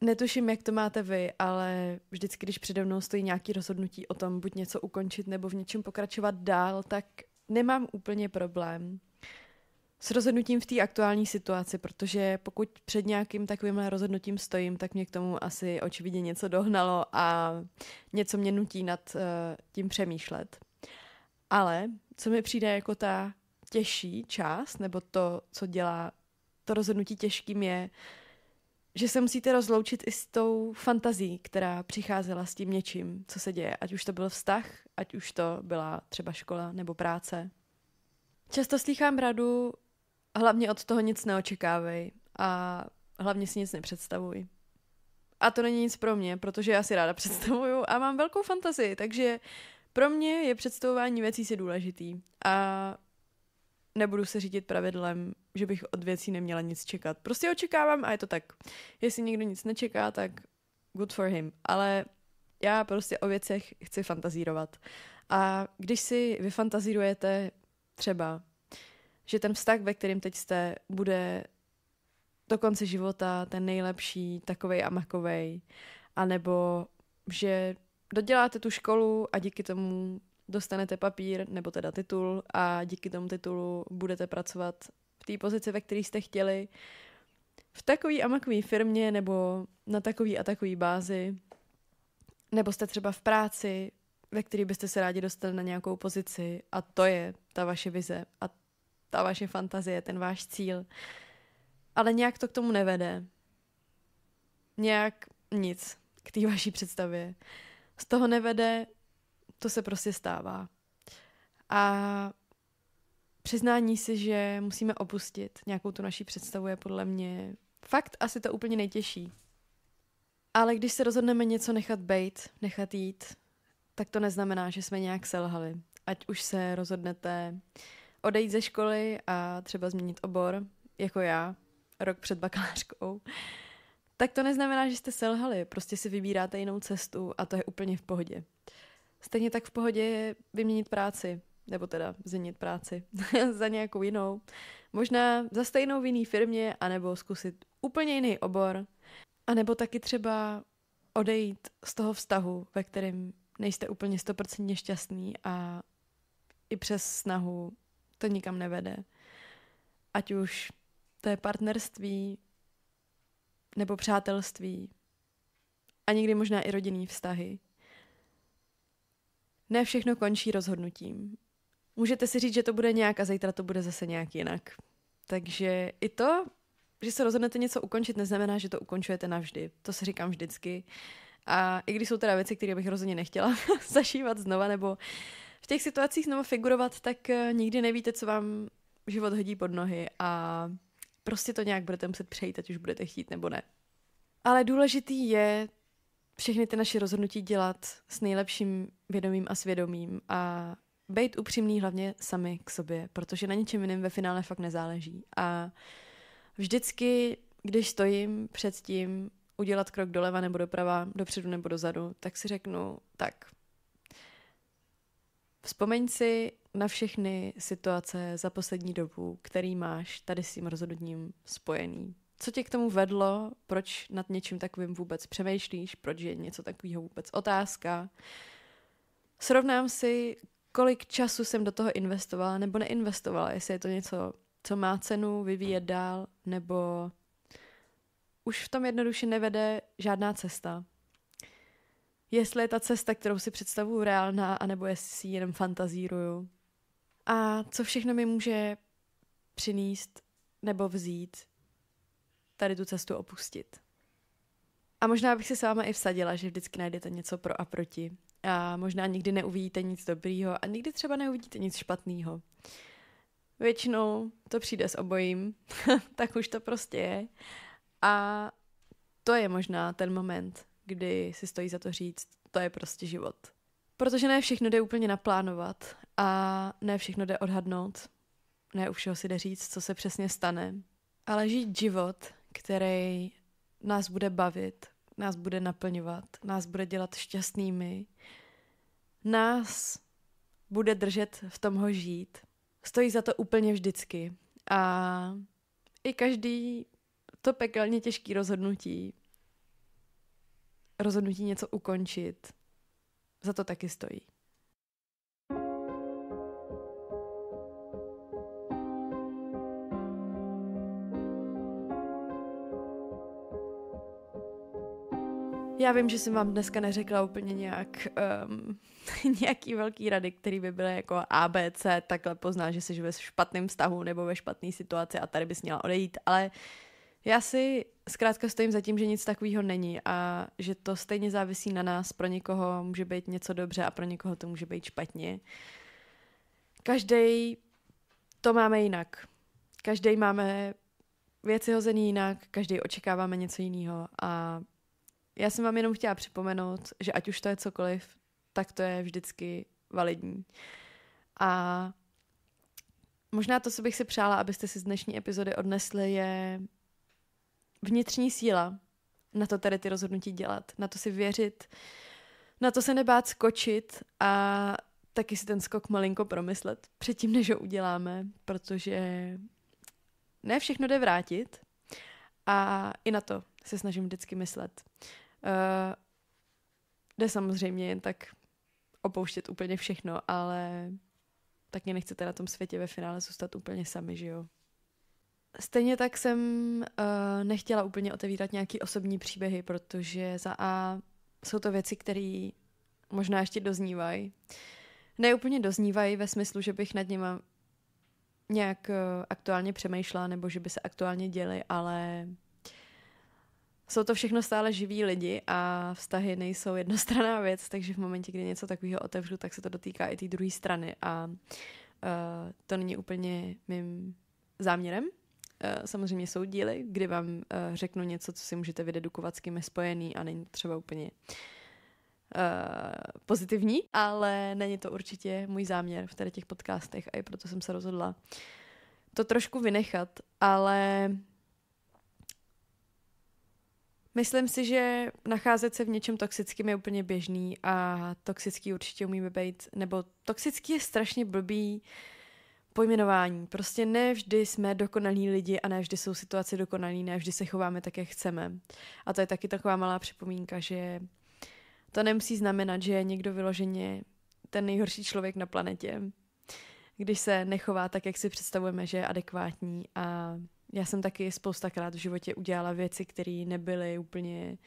Netuším, jak to máte vy, ale vždycky, když přede mnou stojí nějaké rozhodnutí o tom, buď něco ukončit nebo v něčem pokračovat dál, tak nemám úplně problém s rozhodnutím v té aktuální situaci, protože pokud před nějakým takovým rozhodnutím stojím, tak mě k tomu asi očividně něco dohnalo a něco mě nutí nad uh, tím přemýšlet. Ale co mi přijde jako ta těžší část, nebo to, co dělá to rozhodnutí těžkým, je, že se musíte rozloučit i s tou fantazí, která přicházela s tím něčím, co se děje. Ať už to byl vztah, ať už to byla třeba škola nebo práce. Často slychám radu, hlavně od toho nic neočekávej a hlavně si nic nepředstavuj. A to není nic pro mě, protože já si ráda představuju a mám velkou fantazii, takže pro mě je představování věcí si důležitý a nebudu se řídit pravidlem, že bych od věcí neměla nic čekat. Prostě očekávám a je to tak. Jestli někdo nic nečeká, tak good for him. Ale já prostě o věcech chci fantazírovat. A když si vyfantazírujete třeba že ten vztah, ve kterém teď jste, bude do konce života ten nejlepší, takovej a makovej, anebo že doděláte tu školu a díky tomu dostanete papír, nebo teda titul a díky tomu titulu budete pracovat v té pozici, ve které jste chtěli, v takové a makové firmě nebo na takový a takový bázi, nebo jste třeba v práci, ve které byste se rádi dostali na nějakou pozici a to je ta vaše vize a ta vaše fantazie, ten váš cíl. Ale nějak to k tomu nevede. Nějak nic k té vaší představě. Z toho nevede, to se prostě stává. A přiznání si, že musíme opustit nějakou tu naší představu je podle mě fakt asi to úplně nejtěžší. Ale když se rozhodneme něco nechat bejt, nechat jít, tak to neznamená, že jsme nějak selhali. Ať už se rozhodnete uh, odejít ze školy a třeba změnit obor, jako já, rok před bakalářkou, tak to neznamená, že jste selhali, prostě si vybíráte jinou cestu a to je úplně v pohodě. Stejně tak v pohodě je vyměnit práci, nebo teda změnit práci za nějakou jinou, možná za stejnou v jiný firmě, anebo zkusit úplně jiný obor, anebo taky třeba odejít z toho vztahu, ve kterém nejste úplně stoprocentně šťastný a i přes snahu to nikam nevede. Ať už to je partnerství nebo přátelství a někdy možná i rodinný vztahy. Ne všechno končí rozhodnutím. Můžete si říct, že to bude nějak a zítra to bude zase nějak jinak. Takže i to, že se rozhodnete něco ukončit, neznamená, že to ukončujete navždy. To si říkám vždycky. A i když jsou teda věci, které bych rozhodně nechtěla zašívat znova nebo v těch situacích znovu figurovat, tak eh, nikdy nevíte, co vám život hodí pod nohy a prostě to nějak budete muset přejít, ať už budete chtít nebo ne. Ale důležitý je všechny ty naše rozhodnutí dělat s nejlepším vědomím a svědomím a být upřímný hlavně sami k sobě, protože na ničem jiném ve finále fakt nezáleží. A vždycky, když stojím před tím udělat krok doleva nebo doprava, dopředu nebo dozadu, tak si řeknu, tak Vzpomeň si na všechny situace za poslední dobu, který máš tady s tím rozhodnutím spojený. Co tě k tomu vedlo? Proč nad něčím takovým vůbec přemýšlíš? Proč je něco takového vůbec otázka? Srovnám si, kolik času jsem do toho investovala nebo neinvestovala, jestli je to něco, co má cenu vyvíjet dál, nebo už v tom jednoduše nevede žádná cesta jestli je ta cesta, kterou si představuju, reálná, anebo jestli si jenom fantazíruju. A co všechno mi může přinést nebo vzít tady tu cestu opustit. A možná bych se s váma i vsadila, že vždycky najdete něco pro a proti. A možná nikdy neuvidíte nic dobrýho a nikdy třeba neuvidíte nic špatného. Většinou to přijde s obojím, tak už to prostě je. A to je možná ten moment, kdy si stojí za to říct, to je prostě život. Protože ne všechno jde úplně naplánovat a ne všechno jde odhadnout. Ne u všeho si jde říct, co se přesně stane. Ale žít život, který nás bude bavit, nás bude naplňovat, nás bude dělat šťastnými, nás bude držet v tomho žít. Stojí za to úplně vždycky. A i každý to pekelně těžký rozhodnutí rozhodnutí něco ukončit za to taky stojí. Já vím, že jsem vám dneska neřekla úplně nějak um, nějaký velký rady, který by byly jako ABC, takhle pozná, že jsi ve špatném vztahu nebo ve špatné situaci a tady bys měla odejít, ale uh, já si zkrátka stojím za tím, že nic takového není a že to stejně závisí na nás. Pro někoho může být něco dobře a pro někoho to může být špatně. Každý to máme jinak. Každý máme věci hozený jinak, každý očekáváme něco jiného a já jsem vám jenom chtěla připomenout, že ať už to je cokoliv, tak to je vždycky validní. A možná to, co bych si přála, abyste si z dnešní epizody odnesli, je vnitřní síla na to tady ty rozhodnutí dělat, na to si věřit, na to se nebát skočit a taky si ten skok malinko promyslet předtím, než ho uděláme, protože ne všechno jde vrátit a i na to se snažím vždycky myslet. Uh, jde samozřejmě jen tak opouštět úplně všechno, ale taky nechcete na tom světě ve finále zůstat úplně sami, že jo? Stejně tak jsem uh, nechtěla úplně otevírat nějaký osobní příběhy, protože za A jsou to věci, které možná ještě doznívají. Ne úplně doznívají ve smyslu, že bych nad nimi nějak eh, aktuálně přemýšlela nebo že by se aktuálně děly, ale jsou to všechno stále živí lidi a vztahy nejsou jednostranná věc, takže v momentě, kdy něco takového otevřu, tak se to dotýká i té druhé strany a uh, to není úplně mým záměrem. Eh, samozřejmě jsou díly, kdy vám eh, řeknu něco, co si můžete vydedukovat, s kým je spojený a není to třeba úplně Uh, pozitivní, ale není to určitě můj záměr v tady těch podcastech a i proto jsem se rozhodla to trošku vynechat, ale myslím si, že nacházet se v něčem toxickým, je úplně běžný a toxický určitě umíme být, nebo toxický je strašně blbý uh, pojmenování. Prostě ne vždy jsme dokonalí lidi a ne vždy jsou situace dokonalí, ne vždy se chováme tak, jak chceme. A to je taky taková malá připomínka, že to nemusí znamenat, že je někdo vyloženě ten nejhorší člověk na planetě, když se nechová tak, jak si představujeme, že je adekvátní. A já jsem taky spoustakrát v životě udělala věci, které nebyly úplně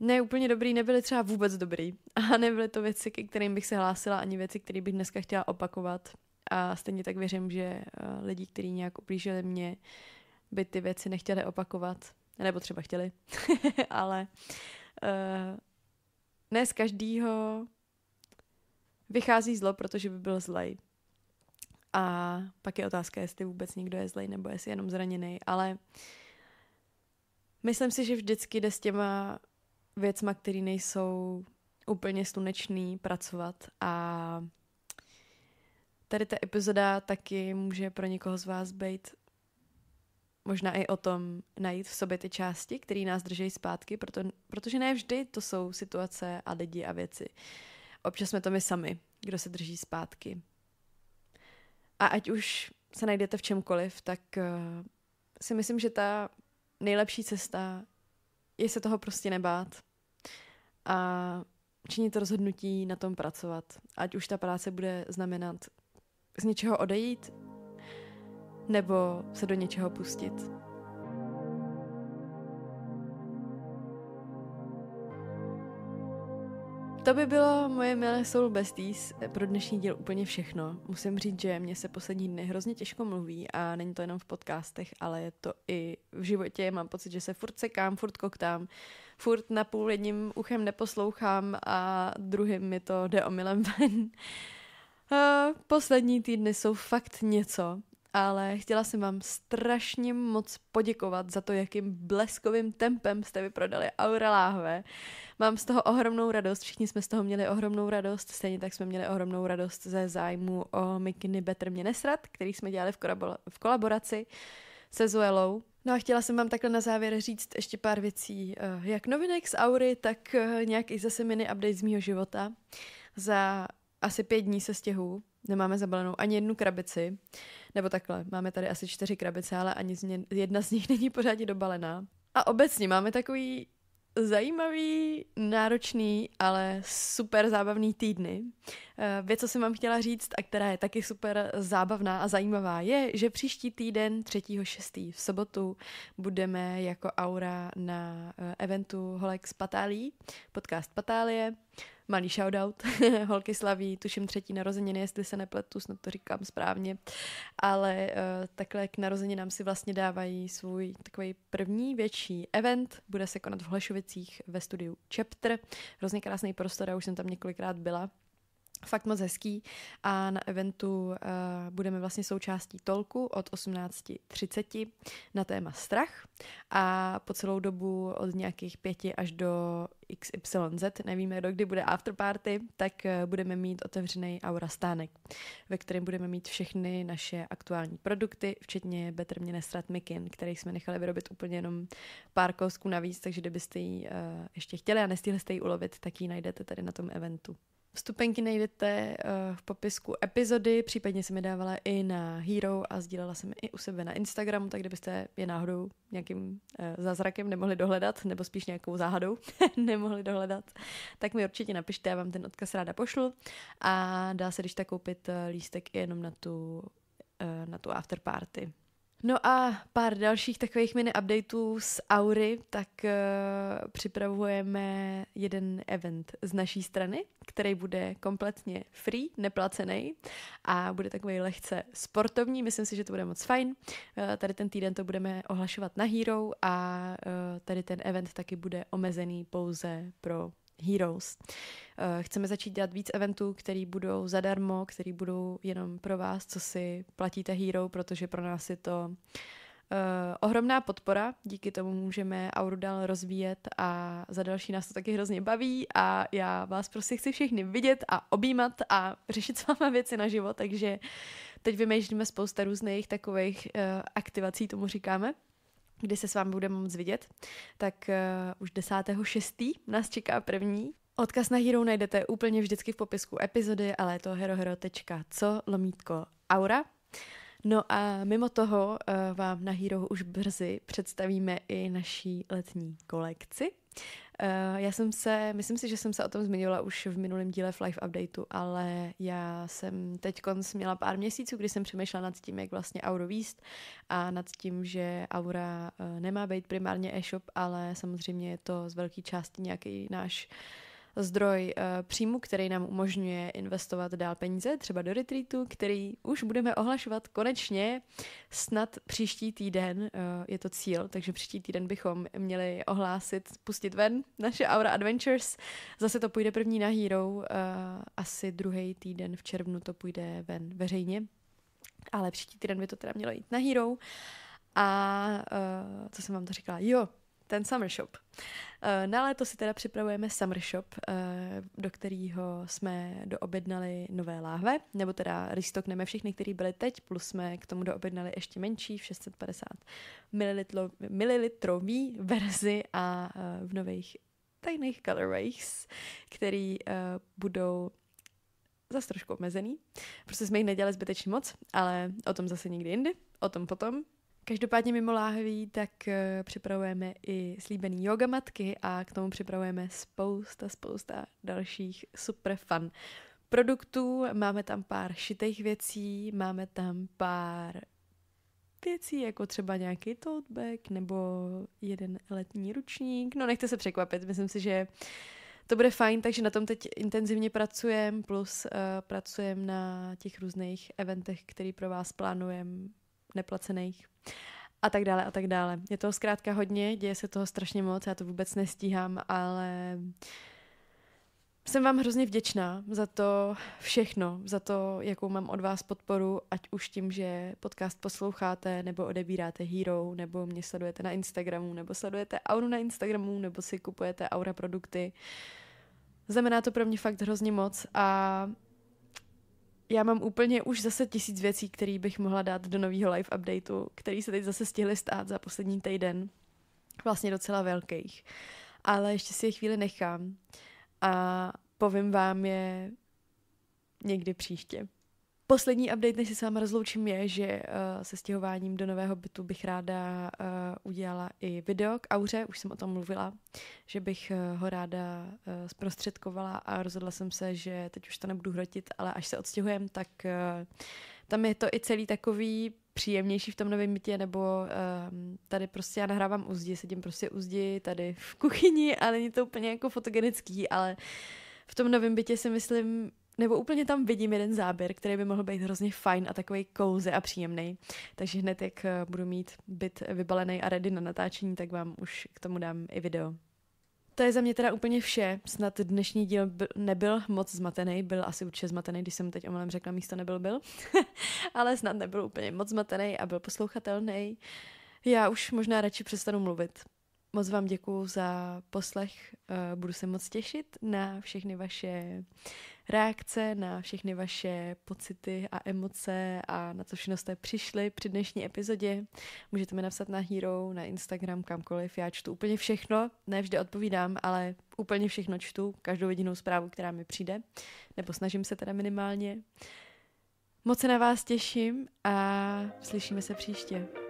ne úplně dobrý, nebyly třeba vůbec dobrý. A nebyly to věci, ke kterým bych se hlásila, ani věci, které bych dneska chtěla opakovat. A stejně tak věřím, že eh, lidi, kteří nějak oblížili mě, by ty věci nechtěli opakovat, nebo třeba chtěli, ale uh, ne z každého vychází zlo, protože by byl zlej. A pak je otázka, jestli vůbec někdo je zlej, nebo jestli jenom zraněný, ale myslím si, že vždycky jde s těma věcma, které nejsou úplně slunečný, pracovat a tady ta epizoda taky může pro někoho z vás být možná i o tom najít v sobě ty části, které nás držejí zpátky, proto, protože ne vždy to jsou situace a lidi a věci. Občas jsme to my sami, kdo se drží zpátky. A ať už se najdete v čemkoliv, tak uh, si myslím, že ta nejlepší cesta je se toho prostě nebát a činit rozhodnutí na tom pracovat. Ať už ta práce bude znamenat z něčeho odejít nebo se do něčeho pustit. To by bylo moje milé Soul Besties pro dnešní díl úplně všechno. Musím říct, že mě se poslední dny hrozně těžko mluví a není to jenom v podcastech, ale je to i v životě. Mám pocit, že se furt sekám, furt koktám, furt napůl jedním uchem neposlouchám a druhým mi to jde omylem ven. Eh, poslední týdny jsou fakt něco, ale chtěla jsem vám strašně moc poděkovat za to, jakým bleskovým tempem jste vyprodali Aura Láhve. Mám z toho ohromnou radost, všichni jsme z toho měli ohromnou radost, stejně tak jsme měli ohromnou radost ze zájmu o Mikiny Better mě nesrat, který jsme dělali v, korabo- v kolaboraci se Zuelou, No a chtěla jsem vám takhle na závěr říct ještě pár věcí, eh, jak novinek z Aury, tak eh, nějaký zase mini update z mýho života. Za asi pět dní se stěhu, nemáme zabalenou ani jednu krabici, nebo takhle, máme tady asi čtyři krabice, ale ani z ně, jedna z nich není pořádně dobalená. A obecně máme takový zajímavý, náročný, ale super zábavný týdny. Eh, věc, co jsem vám chtěla říct a která je taky super zábavná a zajímavá, je, že příští týden 3.6. v sobotu budeme jako aura na eh, eventu Holex Patálí, podcast Patálie malý shoutout. Holky slaví, tuším třetí narozeniny, jestli se nepletu, snad to říkám správně. Ale uh, takhle k narozeninám si vlastně dávají svůj takový první větší event. Bude se konat v Hlešovicích ve studiu Chapter. Hrozně krásný prostor, já už jsem tam několikrát byla fakt moc hezký a na eventu uh, budeme vlastně součástí tolku od 18.30 na téma strach a po celou dobu od nějakých pěti až do XYZ, nevíme, do kdy bude afterparty, tak uh, budeme mít otevřený Aura stánek, ve kterém budeme mít všechny naše aktuální produkty, včetně Better mě nestrat mikin, který jsme nechali vyrobit úplně jenom pár kousků navíc, takže kdybyste ji uh, eh, ještě chtěli a nestihli jste ji ulovit, tak ji najdete tady na tom eventu. Vstupenky najdete eh, v popisku epizody, případně jsem je dávala i na Hero a sdílela jsem je i u sebe na Instagramu, tak kdybyste je náhodou nějakým eh, zázrakem nemohli dohledat, nebo spíš nějakou záhadou nemohli dohledat, tak mi určitě napište, já vám ten odkaz ráda pošlu a dá se když tak koupit eh, lístek i jenom na tu, na tu afterparty. No a pár dalších takových mini updateů z Aury, tak uh, připravujeme jeden event z naší strany, který bude kompletně free, neplacený a bude takový lehce sportovní. Myslím si, že to bude moc fajn. Uh, tady ten týden to budeme ohlašovat na Hero a uh, tady ten event taky bude omezený pouze pro Heroes. Eh, chceme začít dělat víc eventů, které budou zadarmo, které budou jenom pro vás, co si platíte Hero, protože pro nás je to eh, ohromná podpora, díky tomu můžeme Auru dál rozvíjet a za další nás to taky hrozně baví a já vás prostě chci všechny vidět a objímat a řešit s váma věci na život, takže teď vymýšlíme spousta různých takových uh, aktivací, tomu říkáme kdy se s vámi budeme moc vidět, tak uh, už 10.6. nás čeká první. Odkaz na Hero najdete úplně vždycky v popisku epizody, ale je to herohero.co lomítko aura. No a mimo toho uh, vám na Hero už brzy představíme i naší letní kolekci. Eh, já jsem se, myslím si, že jsem se o tom zmiňovala už v minulém díle v Life Updateu, ale já jsem teď měla pár měsíců, kdy jsem přemýšlela nad tím, jak vlastně Auro výst a nad tím, že Aura eh, nemá být primárně e-shop, ale samozřejmě je to z velké části nějaký náš uh, zdroj eh, příjmu, který nám umožňuje investovat dál peníze, třeba do retreatu, který už budeme ohlašovat konečně snad příští týden. Eh, je to cíl, takže příští týden bychom měli ohlásit, pustit ven naše Aura Adventures. Zase to půjde první na Hero, eh, asi druhý týden v červnu to půjde ven veřejně, ale příští týden by to teda mělo jít na Hero. A uh, co jsem vám to říkala? Jo, ten summer shop. Eh, na léto si teda připravujeme summer shop, eh, do kterého jsme doobjednali nové láhve, nebo teda restockneme všechny, které byly teď, plus jsme k tomu doobjednali ještě menší v 650 ml, mililitrový verzi a eh, v nových tajných colorways, který budou zase trošku omezený. Prostě jsme jich nedělali zbytečně moc, ale o tom zase nikdy jindy, o tom potom. Každopádně mimo láhví tak eh, připravujeme i slíbený yoga matky a k tomu připravujeme spousta, spousta dalších super fun produktů. Máme tam pár šitých věcí, máme tam pár věcí, jako třeba nějaký tote bag nebo jeden letní ručník. No nechte se překvapit, myslím si, že to bude fajn, takže na tom teď intenzivně pracujeme, plus uh, pracujeme na těch různých eventech, který pro vás plánujeme neplacených a tak dále a tak dále. Je toho zkrátka hodně, děje se toho strašně moc, já to vůbec nestíhám, ale jsem vám hrozně vděčná za to všechno, za to, jakou mám od vás podporu, ať už tím, že podcast posloucháte, nebo odebíráte Hero, nebo mě sledujete na Instagramu, nebo sledujete Auru na Instagramu, nebo si kupujete Aura produkty. Znamená to pro mě fakt hrozně moc a já mám úplně už zase tisíc věcí, které bych mohla dát do nového live updateu, který se teď zase stihly stát za poslední týden. Vlastně docela velkých. Ale ještě si je chvíli nechám a povím vám je někdy příště. Poslední update, než se s vámi rozloučím, je, že uh, se stěhováním do nového bytu bych ráda uh, udělala i video k auře, už jsem o tom mluvila, že bych uh, ho ráda uh, zprostředkovala a rozhodla jsem se, že teď už to nebudu hrotit, ale až se odstěhujem, tak uh, tam je to i celý takový příjemnější v tom novém bytě, nebo um, tady prostě já nahrávám u sedím prostě u tady v kuchyni a není to úplně jako fotogenický, ale v tom novém bytě si myslím, nebo úplně tam vidím jeden záběr, který by mohl být hrozně fajn a takový kouze a příjemný. Takže hned, jak eh, budu mít byt vybalený a ready na natáčení, tak vám už k tomu dám i video. To je za mě teda úplně vše. Snad dnešní díl nebyl moc zmatený, byl asi určitě zmatený, když jsem teď omylem řekla místo nebyl byl, ale snad nebyl úplně moc zmatený a byl poslouchatelný. Já už možná radši přestanu mluvit. Moc vám děkuju za poslech, eh, budu se moc těšit na všechny vaše reakce na všechny vaše pocity a emoce a na co všechno jste přišli při dnešní epizodě. Můžete mi napsat na Hero, na Instagram, kamkoliv. Já čtu úplně všechno, ne vždy odpovídám, ale úplně všechno čtu, každou jedinou zprávu, která mi přijde, nebo snažím se teda minimálně. Moc se na vás těším a slyšíme se příště.